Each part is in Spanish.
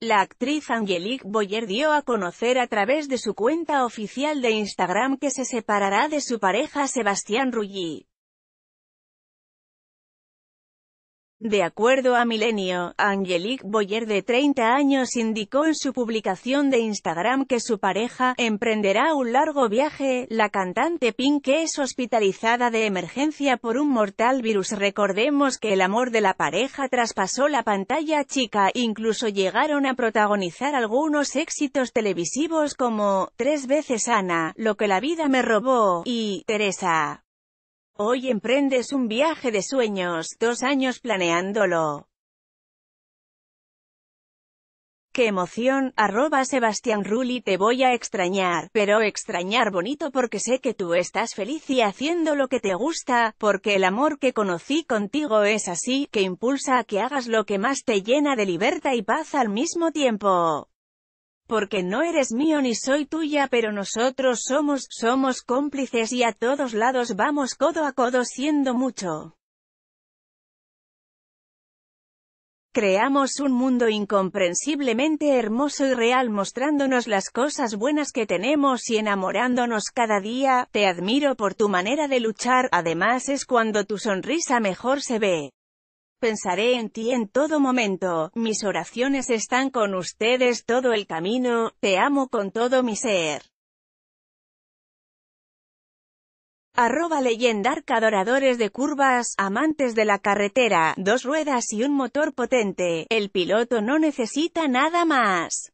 La actriz Angelique Boyer dio a conocer a través de su cuenta oficial de Instagram que se separará de su pareja Sebastián Rulli. De acuerdo a Milenio, Angelique Boyer de 30 años indicó en su publicación de Instagram que su pareja emprenderá un largo viaje. La cantante Pink es hospitalizada de emergencia por un mortal virus. Recordemos que el amor de la pareja traspasó la pantalla chica, incluso llegaron a protagonizar algunos éxitos televisivos como Tres veces Ana, Lo que la vida me robó y Teresa. Hoy emprendes un viaje de sueños, dos años planeándolo. ¡Qué emoción! Arroba Sebastián Rulli te voy a extrañar, pero extrañar bonito porque sé que tú estás feliz y haciendo lo que te gusta, porque el amor que conocí contigo es así, que impulsa a que hagas lo que más te llena de libertad y paz al mismo tiempo porque no eres mío ni soy tuya pero nosotros somos, somos cómplices y a todos lados vamos codo a codo siendo mucho. Creamos un mundo incomprensiblemente hermoso y real mostrándonos las cosas buenas que tenemos y enamorándonos cada día, te admiro por tu manera de luchar, además es cuando tu sonrisa mejor se ve. Pensaré en ti en todo momento, mis oraciones están con ustedes todo el camino, te amo con todo mi ser. Arroba doradores de curvas, amantes de la carretera, dos ruedas y un motor potente, el piloto no necesita nada más.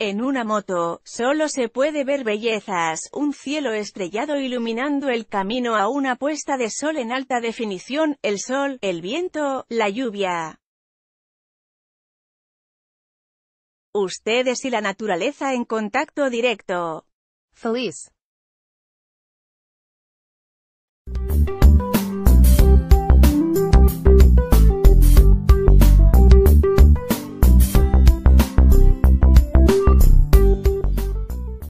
En una moto, solo se puede ver bellezas, un cielo estrellado iluminando el camino a una puesta de sol en alta definición, el sol, el viento, la lluvia. Ustedes y la naturaleza en contacto directo. Feliz.